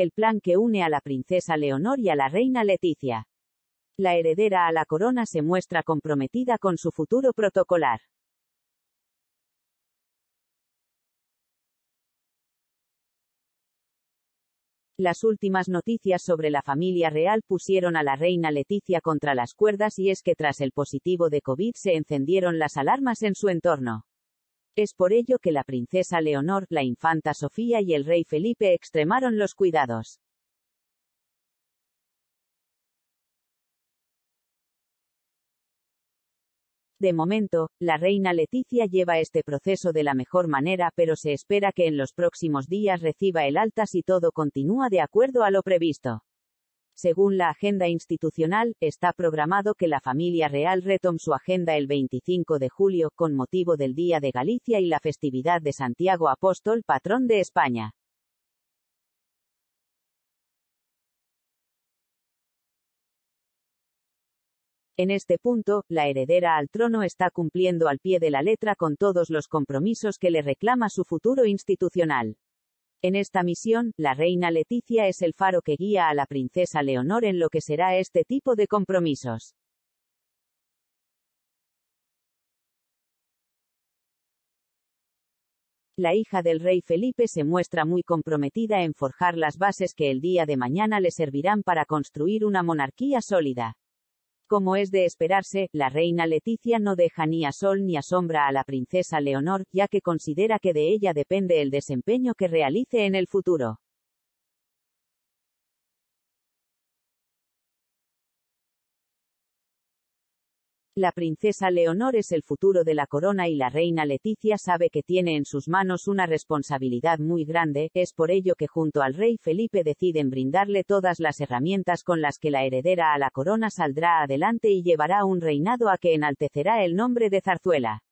el plan que une a la princesa Leonor y a la reina Leticia. La heredera a la corona se muestra comprometida con su futuro protocolar. Las últimas noticias sobre la familia real pusieron a la reina Leticia contra las cuerdas y es que tras el positivo de COVID se encendieron las alarmas en su entorno. Es por ello que la princesa Leonor, la infanta Sofía y el rey Felipe extremaron los cuidados. De momento, la reina Leticia lleva este proceso de la mejor manera, pero se espera que en los próximos días reciba el alta si todo continúa de acuerdo a lo previsto. Según la agenda institucional, está programado que la familia real retome su agenda el 25 de julio, con motivo del Día de Galicia y la festividad de Santiago Apóstol, patrón de España. En este punto, la heredera al trono está cumpliendo al pie de la letra con todos los compromisos que le reclama su futuro institucional. En esta misión, la reina Leticia es el faro que guía a la princesa Leonor en lo que será este tipo de compromisos. La hija del rey Felipe se muestra muy comprometida en forjar las bases que el día de mañana le servirán para construir una monarquía sólida. Como es de esperarse, la reina Leticia no deja ni a sol ni a sombra a la princesa Leonor, ya que considera que de ella depende el desempeño que realice en el futuro. La princesa Leonor es el futuro de la corona y la reina Leticia sabe que tiene en sus manos una responsabilidad muy grande, es por ello que junto al rey Felipe deciden brindarle todas las herramientas con las que la heredera a la corona saldrá adelante y llevará un reinado a que enaltecerá el nombre de Zarzuela.